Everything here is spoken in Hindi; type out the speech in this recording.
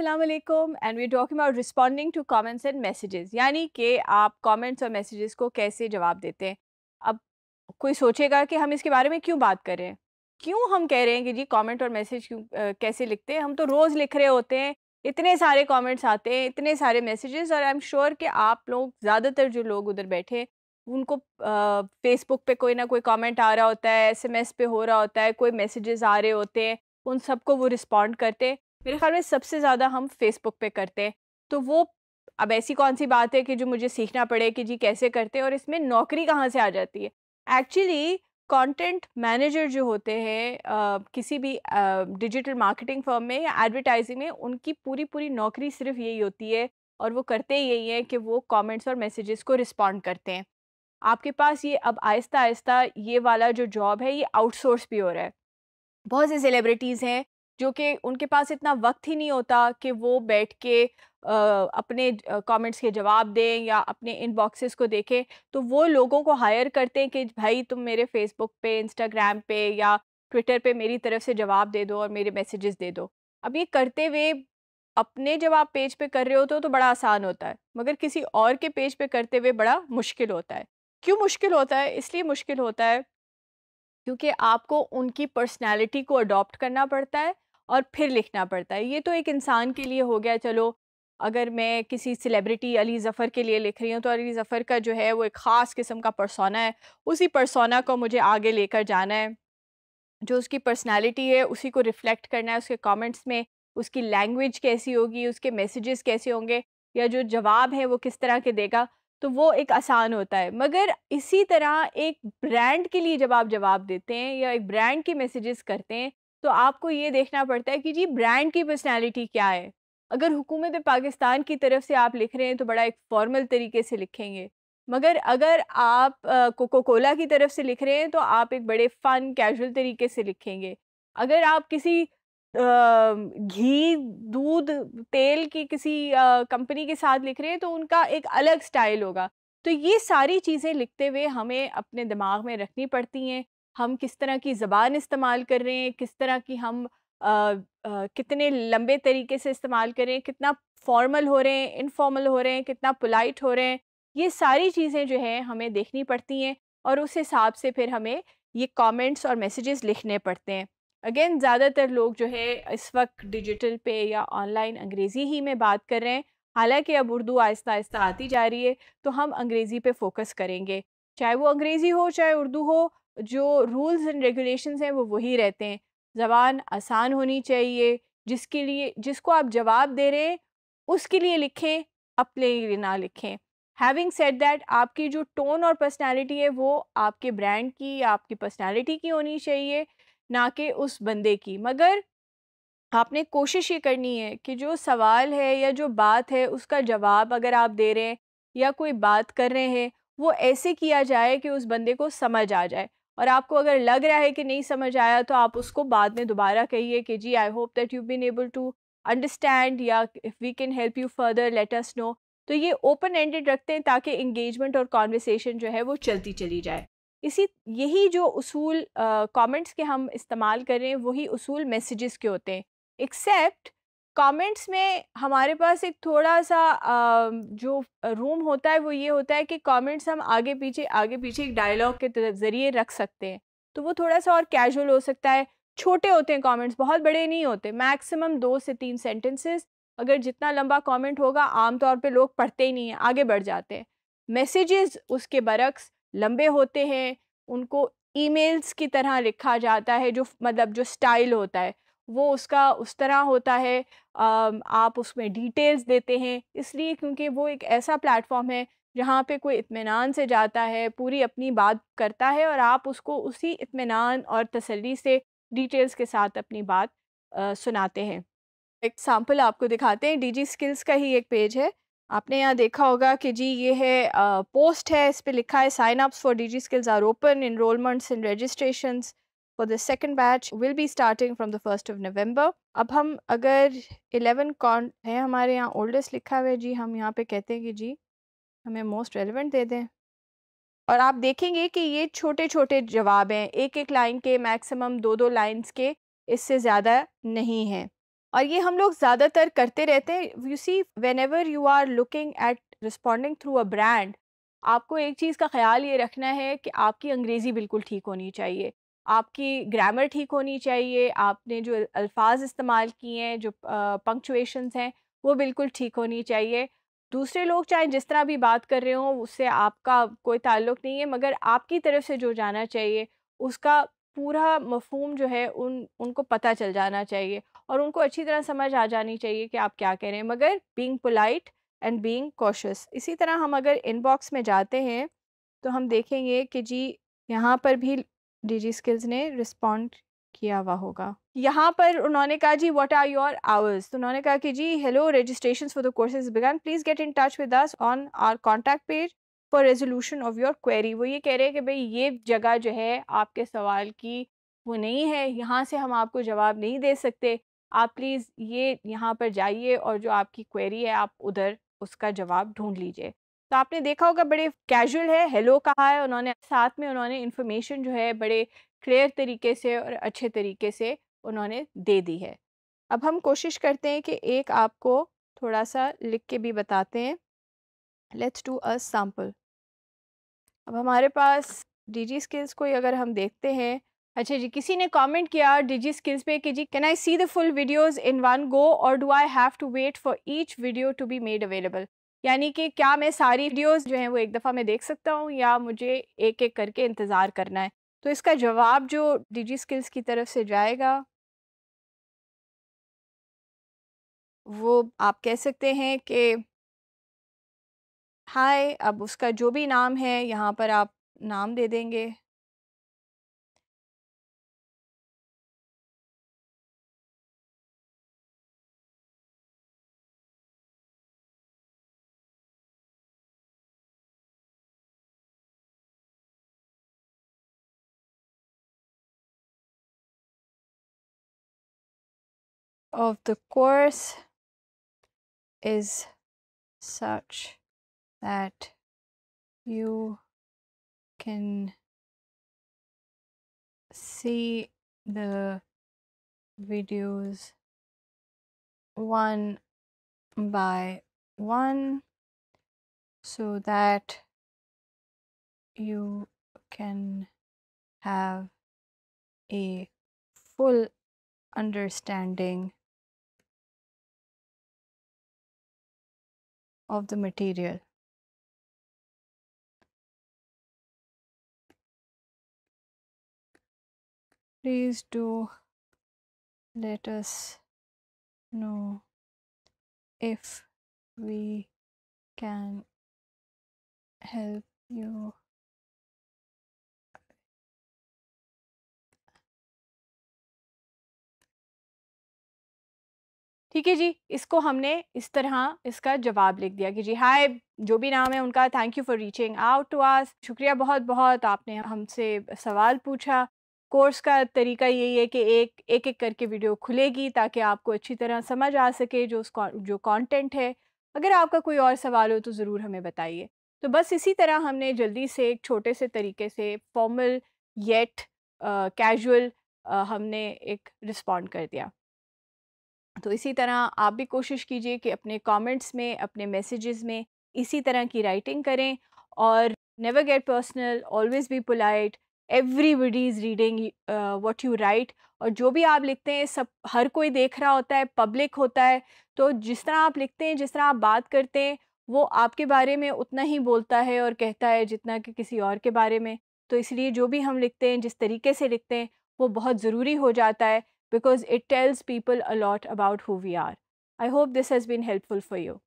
Aslam and we talking about responding to comments and messages यानी कि आप कमेंट्स और मैसेजेस को कैसे जवाब देते हैं अब कोई सोचेगा कि हम इसके बारे में क्यों बात कर रहे हैं क्यों हम कह रहे हैं कि जी कमेंट और मैसेज क्यों कैसे लिखते हैं हम तो रोज़ लिख रहे होते हैं इतने सारे कॉमेंट्स आते हैं इतने सारे मैसेजेस और आई एम श्योर कि आप लोग ज़्यादातर जो लोग उधर बैठे उनको फेसबुक पे कोई ना कोई कमेंट आ रहा होता है एसएमएस पे हो रहा होता है कोई मैसेजेस आ रहे होते हैं उन सबको वो रिस्पॉन्ड करते मेरे ख्याल में सबसे ज़्यादा हम फेसबुक पे करते हैं तो वो अब ऐसी कौन सी बात है कि जो मुझे सीखना पड़े कि जी कैसे करते हैं और इसमें नौकरी कहाँ से आ जाती है एक्चुअली कंटेंट मैनेजर जो होते हैं किसी भी डिजिटल मार्केटिंग फर्म में या एडवर्टाइजिंग में उनकी पूरी पूरी नौकरी सिर्फ यही होती है और वो करते यही हैं कि वो कमेंट्स और मैसेजेस को रिस्पॉन्ड करते हैं आपके पास ये अब आहिस्ता आहिस्ता ये वाला जो जॉब है ये आउटसोर्स भी हो रहा है बहुत से सेलिब्रिटीज़ हैं जो कि उनके पास इतना वक्त ही नहीं होता कि वो बैठ के आ, अपने कमेंट्स के जवाब दें या अपने इनबॉक्सेस को देखें तो वो लोगों को हायर करते हैं कि भाई तुम मेरे फेसबुक पे इंस्टाग्राम पे या ट्विटर पे मेरी तरफ से जवाब दे दो और मेरे मैसेजेस दे दो अब ये करते हुए अपने जब आप पेज पे कर रहे होते हो तो बड़ा आसान होता है मगर किसी और के पेज पे करते हुए बड़ा मुश्किल होता है क्यों मुश्किल होता है इसलिए मुश्किल होता है क्योंकि आपको उनकी पर्सनैलिटी को अडॉप्ट करना पड़ता है और फिर लिखना पड़ता है ये तो एक इंसान के लिए हो गया चलो अगर मैं किसी सेलिब्रिटी अली ज़फ़र के लिए लिख रही हूँ तो अली ज़फ़र का जो है वो एक ख़ास किस्म का परसोना है उसी परसोना को मुझे आगे लेकर जाना है जो उसकी पर्सनालिटी है उसी को रिफ़्लेक्ट करना है उसके कमेंट्स में उसकी लैंग्वेज कैसी होगी उसके मैसेजेस कैसे होंगे या जो जवाब है वो किस तरह के देगा तो वो एक आसान होता है मगर इसी तरह एक ब्रांड के लिए जब आप जवाब देते हैं या एक ब्रांड की मैसेजेस करते हैं तो आपको ये देखना पड़ता है कि जी ब्रांड की पर्सनैलिटी क्या है अगर हुकूमत पाकिस्तान की तरफ से आप लिख रहे हैं तो बड़ा एक फॉर्मल तरीके से लिखेंगे मगर अगर आप कोको कोला की तरफ से लिख रहे हैं तो आप एक बड़े फ़न कैजुअल तरीके से लिखेंगे अगर आप किसी घी दूध तेल की किसी कंपनी के साथ लिख रहे हैं तो उनका एक अलग स्टाइल होगा तो ये सारी चीज़ें लिखते हुए हमें अपने दिमाग में रखनी पड़ती हैं हम किस तरह की ज़बान इस्तेमाल कर रहे हैं किस तरह की हम आ, आ, कितने लंबे तरीके से इस्तेमाल कर रहे हैं कितना फॉर्मल हो रहे हैं इनफॉर्मल हो रहे हैं कितना पोलाइट हो रहे हैं ये सारी चीज़ें जो हैं हमें देखनी पड़ती हैं और उस हिसाब से फिर हमें ये कमेंट्स और मैसेजेस लिखने पड़ते हैं अगेन ज़्यादातर लोग जो है इस वक्त डिजिटल पे या ऑनलाइन अंग्रेज़ी ही में बात कर रहे हैं हालांकि अब उर्दू आहिस्ता आहिस्ता आती जा रही है तो हम अंग्रेज़ी पे फोकस करेंगे चाहे वो अंग्रेज़ी हो चाहे उर्दू हो जो रूल्स एंड रेगुलेशंस हैं वो वही रहते हैं ज़बान आसान होनी चाहिए जिसके लिए जिसको आप जवाब दे रहे हैं उसके लिए लिखें अपने लिए ना लिखें हैविंग सेट दैट आपकी जो टोन और पर्सनैलिटी है वो आपके ब्रांड की या आपकी पर्सनैलिटी की होनी चाहिए ना कि उस बंदे की मगर आपने कोशिश ये करनी है कि जो सवाल है या जो बात है उसका जवाब अगर आप दे रहे हैं या कोई बात कर रहे हैं वो ऐसे किया जाए कि उस बंदे को समझ आ जाए और आपको अगर लग रहा है कि नहीं समझ आया तो आप उसको बाद में दोबारा कहिए कि जी I hope that you been able to understand या if we can help you further let us know तो ये ओपन एंडेड रखते हैं ताकि इंगेजमेंट और कॉन्वर्सेशन जो है वो चलती चली जाए इसी यही जो कॉमेंट्स uh, के हम इस्तेमाल करें वही असूल मैसेजेस के होते हैं एक्सेप्ट कमेंट्स में हमारे पास एक थोड़ा सा जो रूम होता है वो ये होता है कि कमेंट्स हम आगे पीछे आगे पीछे एक डायलॉग के ज़रिए रख सकते हैं तो वो थोड़ा सा और कैजुअल हो सकता है छोटे होते हैं कमेंट्स बहुत बड़े नहीं होते मैक्सिमम दो से तीन सेंटेंसेस अगर जितना लंबा कमेंट होगा आमतौर पर लोग पढ़ते ही नहीं हैं आगे बढ़ जाते हैं मैसेजेस उसके बरक्स लंबे होते हैं उनको ईमेल्स की तरह लिखा जाता है जो मतलब जो स्टाइल होता है वो उसका उस तरह होता है आप उसमें डिटेल्स देते हैं इसलिए क्योंकि वो एक ऐसा प्लेटफॉर्म है जहाँ पे कोई इत्मीनान से जाता है पूरी अपनी बात करता है और आप उसको उसी इत्मीनान और तसल्ली से डिटेल्स के साथ अपनी बात आ, सुनाते हैं एक सैम्पल आपको दिखाते हैं डीजी स्किल्स का ही एक पेज है आपने यहाँ देखा होगा कि जी ये है आ, पोस्ट है इस पर लिखा है sign ups for digi skills are open enrollments and registrations for the second batch will be starting from the first of November अब हम अगर एलेवन कॉन है हमारे यहाँ ओल्डेस्ट लिखा हुआ है जी हम यहाँ पे कहते हैं कि जी हमें मोस्ट रेलिवेंट दे दें और आप देखेंगे कि ये छोटे छोटे जवाब हैं एक एक लाइन के मैक्सिमम दो दो लाइंस के इससे ज़्यादा नहीं हैं और ये हम लोग ज़्यादातर करते रहते हैं you see whenever you are looking at responding through a brand आपको एक चीज़ का ख्याल ये रखना है कि आपकी अंग्रेज़ी बिल्कुल ठीक होनी चाहिए आपकी ग्रामर ठीक होनी चाहिए आपने जो अल्फाज इस्तेमाल किए हैं जो पंक्चुएशंस हैं वो बिल्कुल ठीक होनी चाहिए दूसरे लोग चाहे जिस तरह भी बात कर रहे हों उससे आपका कोई ताल्लुक़ नहीं है मगर आपकी तरफ से जो जाना चाहिए उसका पूरा मफहम जो है उन उनको पता चल जाना चाहिए और उनको अच्छी तरह समझ आ जानी चाहिए कि आप क्या कह रहे हैं मगर being polite and being cautious इसी तरह हम अगर इनबॉक्स में जाते हैं तो हम देखेंगे कि जी यहाँ पर भी डीजी स्किल्स ने रिस्पॉन्ड किया हुआ होगा यहाँ पर उन्होंने कहा जी व्हाट आर योर आवर्स तो उन्होंने कहा कि जी hello registration for the courses begin please get in touch with us on our contact page for resolution of your query वो ये कह रहे हैं कि भाई ये जगह जो है आपके सवाल की वो नहीं है यहाँ से हम आपको जवाब नहीं दे सकते आप प्लीज़ ये यहाँ पर जाइए और जो आपकी क्वेरी है आप उधर उसका जवाब ढूंढ लीजिए तो आपने देखा होगा बड़े कैजुअल है हेलो कहा है उन्होंने साथ में उन्होंने इन्फॉर्मेशन जो है बड़े क्लियर तरीके से और अच्छे तरीके से उन्होंने दे दी है अब हम कोशिश करते हैं कि एक आपको थोड़ा सा लिख के भी बताते हैं लेट्स डू अ सैम्पल अब हमारे पास डिजी स्किल्स को अगर हम देखते हैं अच्छा जी किसी ने कमेंट किया डिजी स्किल्स पे कि जी can I see the full videos in one go और do I have to wait for each video to be made available यानी कि क्या मैं सारी वीडियोस जो हैं वो एक दफ़ा मैं देख सकता हूँ या मुझे एक एक करके इंतज़ार करना है तो इसका जवाब जो डिजी स्किल्स की तरफ से जाएगा वो आप कह सकते हैं कि हाय अब उसका जो भी नाम है यहाँ पर आप नाम दे देंगे of the course is such that you can see the videos one by one so that you can have a full understanding of the material. Please do let us know if we can help you ठीक है जी इसको हमने इस तरह इसका जवाब लिख दिया कि जी हाय जो भी नाम है उनका thank you for reaching out to us शुक्रिया बहुत बहुत आपने हमसे सवाल पूछा कोर्स का तरीका यही है कि एक एक एक करके वीडियो खुलेगी ताकि आपको अच्छी तरह समझ आ सके जो उस जो कंटेंट है अगर आपका कोई और सवाल हो तो ज़रूर हमें बताइए तो बस इसी तरह हमने जल्दी से एक छोटे से तरीके से फॉर्मल येट कैजुअल हमने एक रिस्पॉन्ड कर दिया तो इसी तरह आप भी कोशिश कीजिए कि अपने कमेंट्स में अपने मैसेजेस में इसी तरह की राइटिंग करें और never get personal always be polite everybody is reading what you write और जो भी आप लिखते हैं सब हर कोई देख रहा होता है पब्लिक होता है तो जिस तरह आप लिखते हैं जिस तरह आप बात करते हैं वो आपके बारे में उतना ही बोलता है और कहता है जितना कि किसी और के बारे में तो इसलिए जो भी हम लिखते हैं जिस तरीके से लिखते हैं वो बहुत ज़रूरी हो जाता है because it tells people a lot about who we are. I hope this has been helpful for you.